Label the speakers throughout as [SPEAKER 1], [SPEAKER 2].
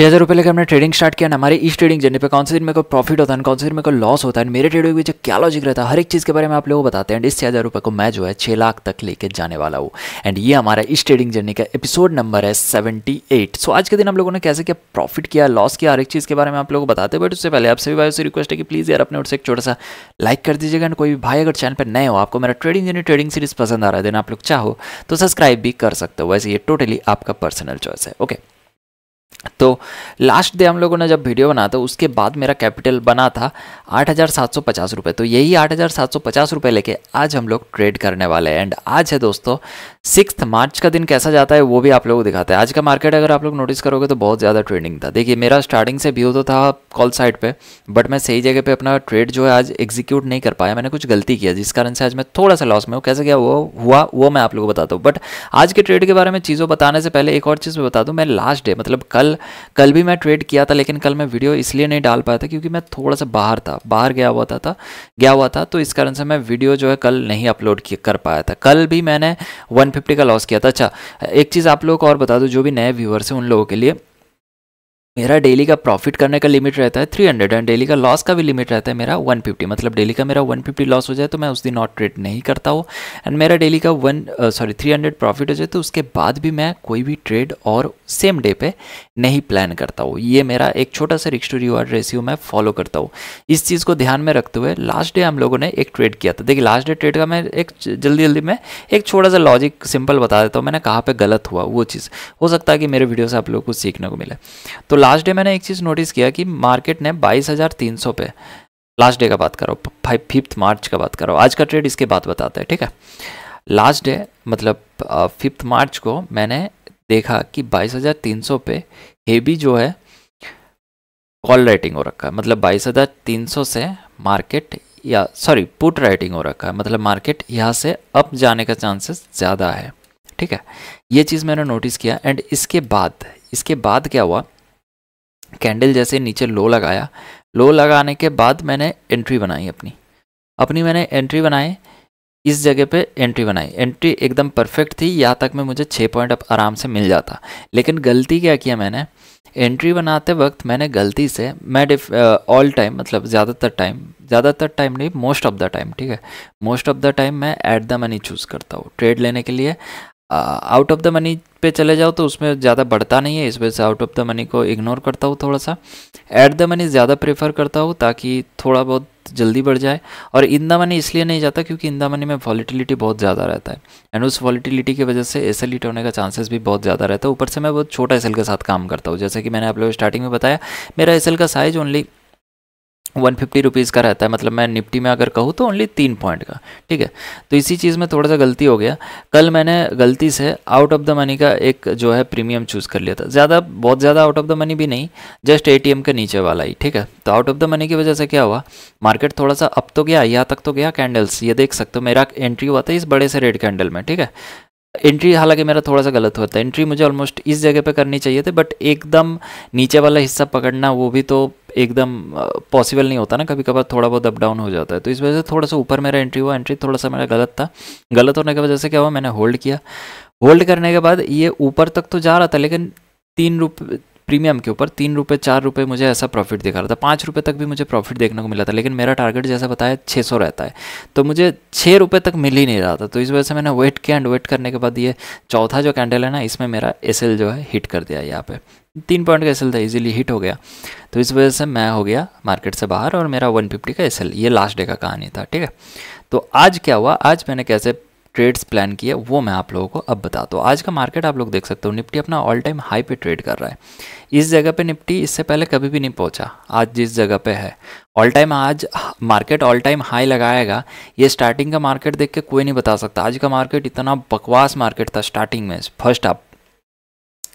[SPEAKER 1] छः हज़ार रुपये लेकर हमने ट्रेडिंग स्टार्ट किया हमारे इस ट्रेडिंग जर्नी पे कौन से दिन मेरे को प्रॉफिट होता है कौन से दिन मेरे को लॉस होता है मेरे ट्रेडिंग में जो क्या लॉजिक रहता है हर एक चीज़ के बारे में आप लोगों को बताते हैं इस छः हज़ार रुपये को मैं जो है छः लाख तक लेके जाने वाला हूँ एंड ये हमारा इस ट्रेडिंग जर्नी का एपिसोड नंबर है सेवेंटी एट सो आज के दिन हम लोगों ने कैसे क्या प्रॉफिट किया लॉस किया हर एक चीज़ के बारे में आप लोगों को बताते हैं बट उससे पहले आप सभी भाई से रिक्वेस्ट है कि प्लीज़ यार अपने ओर से एक छोटा सा लाइक कर दीजिएगा एंड कोई भाई अगर चैनल पर नए हो आपको मेरा ट्रेडिंग जर्नी ट्रेडिंग सीरीज़ पसंद आ रहा है देन आप लोग चाहो तो सब्सक्राइब भी कर सकते हो वैसे ये टोटली आपका पर्सनल चॉइस है ओके तो लास्ट डे हम लोगों ने जब वीडियो बना था उसके बाद मेरा कैपिटल बना था आठ हज़ार सात सौ पचास रुपये तो यही आठ हज़ार सात सौ पचास रुपये लेके आज हम लोग ट्रेड करने वाले हैं एंड आज है दोस्तों सिक्स मार्च का दिन कैसा जाता है वो भी आप लोगों को दिखाते हैं आज का मार्केट अगर आप लोग नोटिस करोगे तो बहुत ज़्यादा ट्रेडिंग था देखिए मेरा स्टार्टिंग से व्यू तो था कॉल साइड पर बट मैं सही जगह पर अपना ट्रेड जो है आज एग्जीक्यूट नहीं कर पाया मैंने कुछ गलती किया जिस कारण से आज मैं थोड़ा सा लॉस में हूँ कैसे गया वो हुआ वो मैं आप लोगों को बताता हूँ बट आज के ट्रेड के बारे में चीज़ों बताने से पहले एक और चीज़ में बता दूँ मैं लास्ट डे मतलब कल कल कल भी मैं ट्रेड किया था लेकिन कल मैं वीडियो इसलिए नहीं डाल पाया था क्योंकि मैं थोड़ा सा बाहर था बाहर गया हुआ था, था गया हुआ था तो इस कारण से मैं वीडियो जो है कल नहीं अपलोड कर पाया था कल भी मैंने 150 का लॉस किया था अच्छा एक चीज़ आप लोग को और बता दो जो भी नए व्यूअर्स हैं उन लोगों के लिए मेरा डेली का प्रॉफिट करने का लिमिट रहता है थ्री हंड्रेड एंड डेली का लॉस का भी लिमिट रहता है मेरा वन फिफ्टी मतलब डेली का मेरा वन फिफ्टी लॉस हो जाए तो मैं उस दिन नॉट ट्रेड नहीं करता हूँ एंड मेरा डेली का one sorry three hundred profit हो जाए तो उसके बाद भी मैं कोई भी ट्रेड और सेम डे पे नहीं प्लान करता हूँ ये मेरा एक छोटा सा रिक्स टू रिवार्ड मैं फॉलो करता हूँ इस चीज़ को ध्यान में रखते हुए लास्ट डे हम लोगों ने एक ट्रेड किया था देखिए लास्ट डे ट्रेड का मैं एक जल्दी जल्दी मैं एक छोटा सा लॉजिक सिंपल बता देता हूँ मैंने कहाँ पर गलत हुआ वो चीज़ हो सकता है कि मेरे वीडियो से आप लोग को सीखने को मिले तो लास्ट डे मैंने एक चीज़ नोटिस किया कि मार्केट ने 22,300 पे लास्ट डे का बात करो फाइव फिफ्थ मार्च का बात करो आज का ट्रेड इसके बाद बताते हैं ठीक है लास्ट डे मतलब फिफ्थ मार्च को मैंने देखा कि 22,300 पे हेवी जो है कॉल राइटिंग हो रखा है मतलब 22,300 से मार्केट या सॉरी पुट राइटिंग हो रखा है मतलब मार्केट यहाँ से अप जाने का चांसेस ज़्यादा है ठीक है ये चीज़ मैंने नोटिस किया एंड इसके बाद इसके बाद क्या हुआ कैंडल जैसे नीचे लो लगाया लो लगाने के बाद मैंने एंट्री बनाई अपनी अपनी मैंने एंट्री बनाई इस जगह पे एंट्री बनाई एंट्री एकदम परफेक्ट थी यहाँ तक में मुझे छः पॉइंट अब आराम से मिल जाता लेकिन गलती क्या किया मैंने एंट्री बनाते वक्त मैंने गलती से मैं ऑल टाइम मतलब ज़्यादातर टाइम ज़्यादातर टाइम नहीं मोस्ट ऑफ़ द टाइम ठीक है मोस्ट ऑफ़ द टाइम मैं एट द मनी चूज़ करता हूँ ट्रेड लेने के लिए आउट ऑफ द मनी पे चले जाओ तो उसमें ज़्यादा बढ़ता नहीं है इस वजह से आउट ऑफ द मनी को इग्नोर करता हूँ थोड़ा सा ऐट द मनी ज़्यादा प्रेफर करता हूँ ताकि थोड़ा बहुत जल्दी बढ़ जाए और इन द मनी इसलिए नहीं जाता क्योंकि इन द मनी में वॉलीटिलिटी बहुत ज़्यादा रहता है एंड उस वॉलीटिलिटी की वजह से एस एल e होने का चांसेस भी बहुत ज़्यादा रहता है ऊपर से मैं बहुत छोटा एस के साथ काम करता हूँ जैसे कि मैंने आप लोग स्टार्टिंग में बताया मेरा एस का size only one fifty rupees का रहता है मतलब मैं निफ्टी में अगर कहूँ तो ओनली तीन पॉइंट का ठीक है तो इसी चीज़ में थोड़ा सा गलती हो गया कल मैंने गलती से आउट ऑफ द मनी का एक जो है प्रीमियम चूज़ कर लिया था ज़्यादा बहुत ज़्यादा आउट ऑफ द मनी भी नहीं जस्ट ए के नीचे वाला ही ठीक है तो आउट ऑफ द मनी की वजह से क्या हुआ मार्केट थोड़ा सा अब तो गया यहाँ तक तो गया कैंडल्स ये देख सकते हो मेरा एंट्री हुआ था इस बड़े से रेड कैंडल में ठीक है एंट्री हालांकि मेरा थोड़ा सा गलत होता है एंट्री मुझे ऑलमोस्ट इस जगह पे करनी चाहिए थी बट एकदम नीचे वाला हिस्सा पकड़ना वो भी तो एकदम पॉसिबल नहीं होता ना कभी कभार थोड़ा बहुत अप डाउन हो जाता है तो इस वजह से थोड़ा सा ऊपर मेरा एंट्री हुआ एंट्री थोड़ा सा मेरा गलत था गलत होने की वजह से क्या हुआ मैंने होल्ड किया होल्ड करने के बाद ये ऊपर तक तो जा रहा था लेकिन तीन रुपये प्रीमियम के ऊपर तीन रुपये चार रुपये मुझे ऐसा प्रॉफिट दिखा रहा था पाँच रुपये तक भी मुझे प्रॉफिट देखने को मिला था लेकिन मेरा टारगेट जैसा बताया छः सौ रहता है तो मुझे छः रुपये तक मिल ही नहीं रहा था तो इस वजह से मैंने वेट किया एंड वेट करने के बाद ये चौथा जो कैंडल है ना इसमें मेरा एस जो है हिट कर दिया यहाँ पर तीन पॉइंट का एस था इजीली हिट हो गया तो इस वजह से मैं हो गया मार्केट से बाहर और मेरा 150 का एस ये लास्ट डे का कहानी था ठीक है तो आज क्या हुआ आज मैंने कैसे ट्रेड्स प्लान किया वो मैं आप लोगों को अब बताता हूँ आज का मार्केट आप लोग देख सकते हो निफ्टी अपना ऑल टाइम हाई पे ट्रेड कर रहा है इस जगह पे निफ्टी इससे पहले कभी भी नहीं पहुंचा आज जिस जगह पे है ऑल टाइम आज मार्केट ऑल टाइम हाई लगाएगा ये स्टार्टिंग का मार्केट देख के कोई नहीं बता सकता आज का मार्केट इतना बकवास मार्केट था स्टार्टिंग में फर्स्ट आप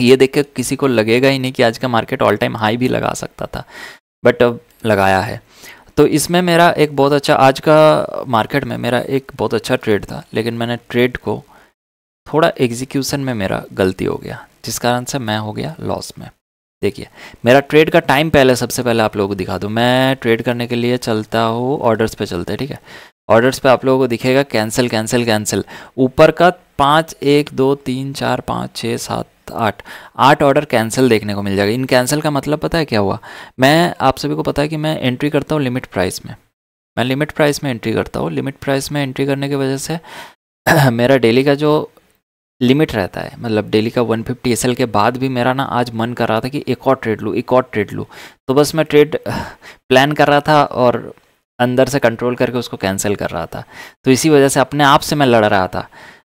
[SPEAKER 1] ये देख के किसी को लगेगा ही नहीं कि आज का मार्केट ऑल टाइम हाई भी लगा सकता था बट अब लगाया है तो इसमें मेरा एक बहुत अच्छा आज का मार्केट में मेरा एक बहुत अच्छा ट्रेड था लेकिन मैंने ट्रेड को थोड़ा एग्जीक्यूशन में मेरा गलती हो गया जिस कारण से मैं हो गया लॉस में देखिए मेरा ट्रेड का टाइम पहले सबसे पहले आप लोगों को दिखा दूँ मैं ट्रेड करने के लिए चलता हूँ ऑर्डर्स पे चलते ठीक है ऑर्डर्स पे आप लोगों को दिखेगा कैंसिल कैंसिल कैंसिल ऊपर का पाँच एक दो तीन चार पाँच छः सात आठ आठ ऑर्डर कैंसिल देखने को मिल जाएगा इन कैंसिल का मतलब पता है क्या हुआ मैं आप सभी को पता है कि मैं एंट्री करता हूँ लिमिट प्राइस में मैं लिमिट प्राइस में एंट्री करता हूँ लिमिट प्राइस में एंट्री करने की वजह से मेरा डेली का जो लिमिट रहता है मतलब डेली का 150 फिफ्टी के बाद भी मेरा ना आज मन कर रहा था कि एक और ट्रेड लूँ एक और ट्रेड लूँ तो बस मैं ट्रेड प्लान कर रहा था और अंदर से कंट्रोल करके उसको कैंसिल कर रहा था तो इसी वजह से अपने आप से मैं लड़ रहा था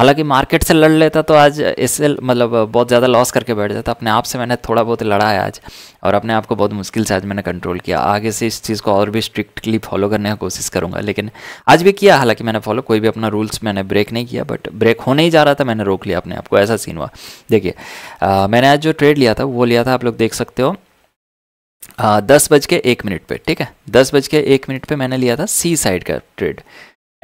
[SPEAKER 1] हालांकि मार्केट से लड़ लेता तो आज इससे मतलब बहुत ज़्यादा लॉस करके बैठ जाता अपने आप से मैंने थोड़ा बहुत लड़ा है आज और अपने आप को बहुत मुश्किल से आज मैंने कंट्रोल किया आगे से इस चीज़ को और भी स्ट्रिक्टली फॉलो करने की कोशिश करूँगा लेकिन आज भी किया हालांकि मैंने फॉलो कोई भी अपना रूल्स मैंने ब्रेक नहीं किया बट ब्रेक होने ही जा रहा था मैंने रोक लिया अपने आप को ऐसा सीन हुआ देखिए मैंने आज जो ट्रेड लिया था वो लिया था आप लोग देख सकते हो दस बज के एक मिनट पे ठीक है दस बज के एक मिनट पे मैंने लिया था सी साइड का ट्रेड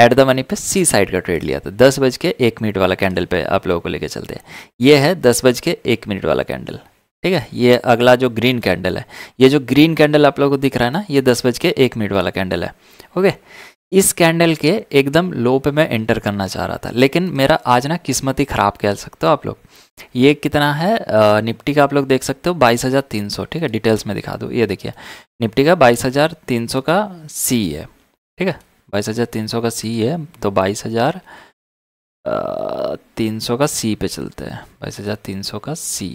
[SPEAKER 1] एट द मनी पे सी साइड का ट्रेड लिया था दस बज के एक मिनट वाला कैंडल पे आप लोगों को लेके चलते हैं ये है दस बज के एक मिनट वाला कैंडल ठीक है ये अगला जो ग्रीन कैंडल है ये जो ग्रीन कैंडल आप लोगों को दिख रहा है ना ये दस बज के एक मिनट वाला कैंडल है ओके इस कैंडल के एकदम लो पे मैं एंटर करना चाह रहा था लेकिन मेरा आज ना किस्मत ही ख़राब कह सकते हो आप लोग ये कितना है निपटी निफ्टी का आप लोग देख सकते हो बाईस हज़ार तीन सौ ठीक है डिटेल्स में दिखा दो ये देखिए निफ्टी का बाईस हज़ार तीन सौ का सी है ठीक है बाईस हज़ार तीन सौ का सी है तो बाईस हज़ार तीन सौ का सी पे चलते हैं बाईस हज़ार तीन सौ का सी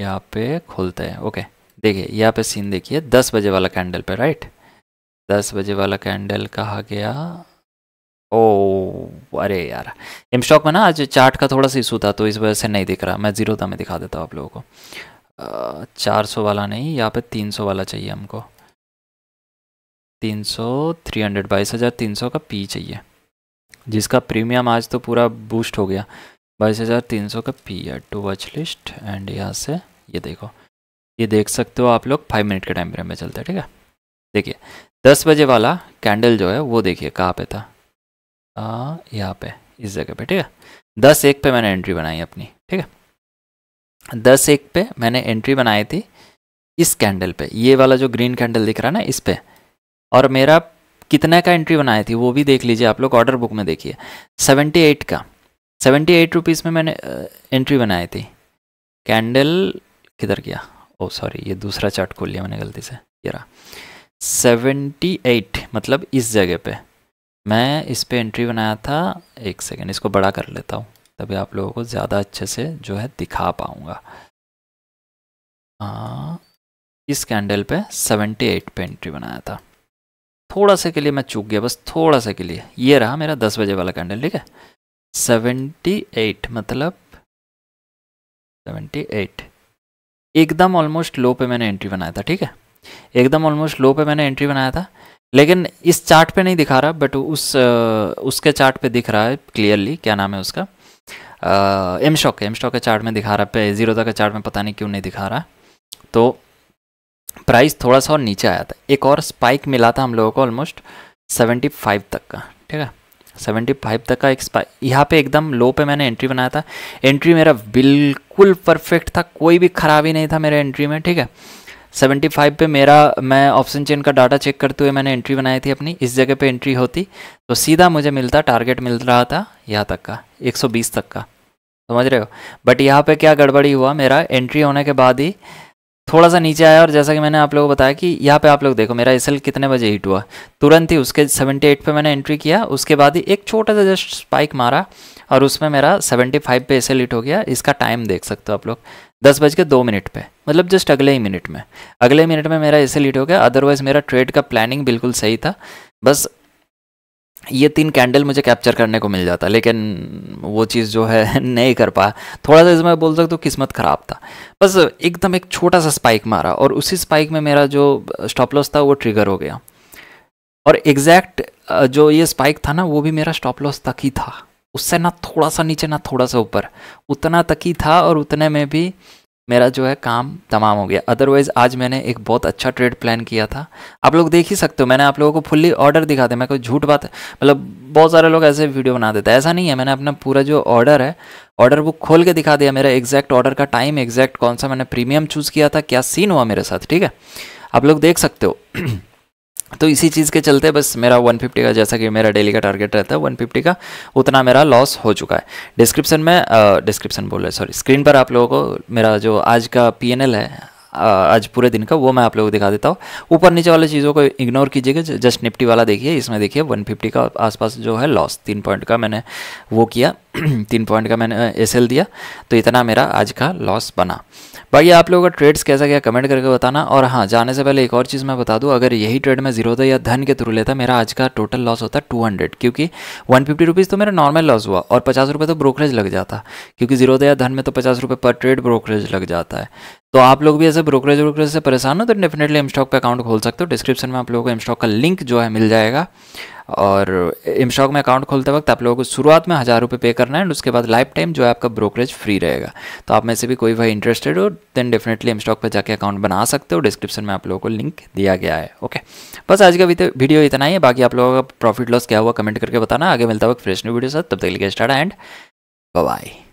[SPEAKER 1] यहाँ पे खोलते हैं ओके देखिए यहाँ पे सीन देखिए दस बजे वाला कैंडल पे राइट दस बजे वाला कैंडल कहा गया ओ अरे यार एम स्टॉक में ना आज चार्ट का थोड़ा सा इशू था तो इस वजह से नहीं दिख रहा मैं जीरो था मैं दिखा देता हूँ आप लोगों को चार सौ वाला नहीं यहाँ पे तीन सौ वाला चाहिए हमको तीन सौ थ्री हंड्रेड बाईस हज़ार तीन सौ का पी चाहिए जिसका प्रीमियम आज तो पूरा बूस्ट हो गया बाईस हज़ार तीन सौ का पी है टू वॉच लिस्ट एंड यहाँ से ये देखो ये देख सकते हो आप लोग फाइव मिनट के टाइम फ्रेम में चलते हैं ठीक है देखिए दस बजे वाला कैंडल जो है वो देखिए कहाँ पे था यहाँ पे इस जगह पे ठीक है दस एक पे मैंने एंट्री बनाई अपनी ठीक है दस एक पे मैंने एंट्री बनाई थी इस कैंडल पे ये वाला जो ग्रीन कैंडल दिख रहा है ना इस पर और मेरा कितने का एंट्री बनाई थी वो भी देख लीजिए आप लोग ऑर्डर बुक में देखिए सेवेंटी एट का सेवेंटी एट रुपीज़ में मैंने एंट्री बनाई थी कैंडल किधर गया ओ oh, सॉरी ये दूसरा चार्ट खोल लिया मैंने गलती से ये रहा सेवेंटी एट मतलब इस जगह पे मैं इस पे एंट्री बनाया था एक सेकेंड इसको बड़ा कर लेता हूँ तभी आप लोगों को ज़्यादा अच्छे से जो है दिखा पाऊँगा इस कैंडल पे सेवेंटी एट पे एंट्री बनाया था थोड़ा सा के लिए मैं चूक गया बस थोड़ा सा के लिए ये रहा मेरा दस बजे वाला कैंडल ठीक है सेवेंटी एट मतलब सेवेंटी एट एकदम ऑलमोस्ट लो पे मैंने एंट्री बनाया था ठीक है एकदम ऑलमोस्ट लो पे मैंने एंट्री बनाया था लेकिन इस चार्ट पे नहीं दिखा रहा बट उस उसके चार्ट पे दिख रहा है क्लियरली क्या नाम है उसका एम स्टॉक एम स्टॉक के चार्ट में दिखा रहा है पे जीरो का चार्ट में पता नहीं क्यों नहीं दिखा रहा तो प्राइस थोड़ा सा और नीचे आया था एक और स्पाइक मिला था हम लोगों को ऑलमोस्ट 75 तक का ठीक है 75 तक का एक स्पाइक यहाँ पे एकदम लो पे मैंने एंट्री बनाया था एंट्री मेरा बिल्कुल परफेक्ट था कोई भी खराबी नहीं था मेरे एंट्री में ठीक है 75 पे मेरा मैं ऑप्शन चेन का डाटा चेक करते हुए मैंने एंट्री बनाई थी अपनी इस जगह पे एंट्री होती तो सीधा मुझे मिलता टारगेट मिल रहा था यहाँ तक का 120 तक का समझ रहे हो बट यहाँ पे क्या गड़बड़ी हुआ मेरा एंट्री होने के बाद ही थोड़ा सा नीचे आया और जैसा कि मैंने आप लोगों को बताया कि यहाँ पे आप लोग देखो मेरा एस कितने बजे हिट हुआ तुरंत ही उसके 78 पे मैंने एंट्री किया उसके बाद ही एक छोटा सा जस्ट स्पाइक मारा और उसमें मेरा 75 पे एस हिट हो गया इसका टाइम देख सकते हो आप लोग दस बज के दो मिनट पे मतलब जस्ट अगले ही मिनट में अगले मिनट में मेरा एस हिट हो गया अदरवाइज़ मेरा ट्रेड का प्लानिंग बिल्कुल सही था बस ये तीन कैंडल मुझे कैप्चर करने को मिल जाता लेकिन वो चीज़ जो है नहीं कर पाया थोड़ा सा इसमें बोल सकता तो किस्मत ख़राब था बस एकदम एक छोटा सा स्पाइक मारा और उसी स्पाइक में मेरा जो स्टॉप लॉस था वो ट्रिगर हो गया और एग्जैक्ट जो ये स्पाइक था ना वो भी मेरा स्टॉप लॉस तक ही था उससे ना थोड़ा सा नीचे ना थोड़ा सा ऊपर उतना तक ही था और उतने में भी मेरा जो है काम तमाम हो गया अदरवाइज़ आज मैंने एक बहुत अच्छा ट्रेड प्लान किया था आप लोग देख ही सकते हो मैंने आप लोगों को फुल्ली ऑर्डर दिखा दिया मैं कोई झूठ बात मतलब बहुत सारे लोग ऐसे वीडियो बना देते हैं ऐसा नहीं है मैंने अपना पूरा जो ऑर्डर है ऑर्डर बुक खोल के दिखा दिया मेरा एग्जैक्ट ऑर्डर का टाइम एग्जैक्ट कौन सा मैंने प्रीमियम चूज़ किया था क्या सीन हुआ मेरे साथ ठीक है आप लोग देख सकते हो तो इसी चीज़ के चलते बस मेरा 150 का जैसा कि मेरा डेली का टारगेट रहता है 150 का उतना मेरा लॉस हो चुका है डिस्क्रिप्शन में डिस्क्रिप्शन बोल रहे सॉरी स्क्रीन पर आप लोगों को मेरा जो आज का पीएनएल है आज पूरे दिन का वो मैं आप लोगों को दिखा देता हूँ ऊपर नीचे वाली चीज़ों को इग्नोर कीजिएगा जस्ट निफ्टी वाला देखिए इसमें देखिए 150 का आसपास जो है लॉस तीन पॉइंट का मैंने वो किया तीन पॉइंट का मैंने एस दिया तो इतना मेरा आज का लॉस बना बाकी आप लोगों का ट्रेड्स कैसा गया कमेंट करके बताना और हाँ जाने से पहले एक और चीज़ मैं बता दूँ अगर यही ट्रेड में जीरो था या धन के थ्रू लेता मेरा आज का टोटल लॉस होता टू हंड्रेड क्योंकि वन फिफ्टी रुपीज़ तो मेरा नॉर्मल लॉस हुआ और पचास रुपये तो ब्रोकरेज लग जाता क्योंकि जीरो या धन में तो पचास रुपये पर ट्रेड ब्रोकरेज लग जाता है तो आप लोग भी ऐसे ब्रोकरेज ब्रोकरेज से परेशान हो तो डेफिनेटली स्टॉक पर अकाउंट खोल सकते हो डिस्क्रिप्शन में आप लोगों को एम स्टॉक का लिंक जो है मिल जाएगा और एम स्टॉक में अकाउंट खोलते वक्त आप लोगों को शुरुआत में हज़ार रुपये पे करना है एंड उसके बाद लाइफ टाइम जो है आपका ब्रोकरेज फ्री रहेगा तो आप में से भी कोई भाई इंटरेस्टेड हो देन डेफिनेटली एम स्टॉक पर जाकर अकाउंट बना सकते हो डिस्क्रिप्शन में आप लोगों को लिंक दिया गया है ओके बस आज का वीडियो इतना ही है बाकी आप लोगों का प्रॉफिट लॉस क्या हुआ कमेंट करके बताना आगे मिलता वक्त फ्रेश न्यू वीडियो साथ तब तक लिखे स्टार्ट एंड बाय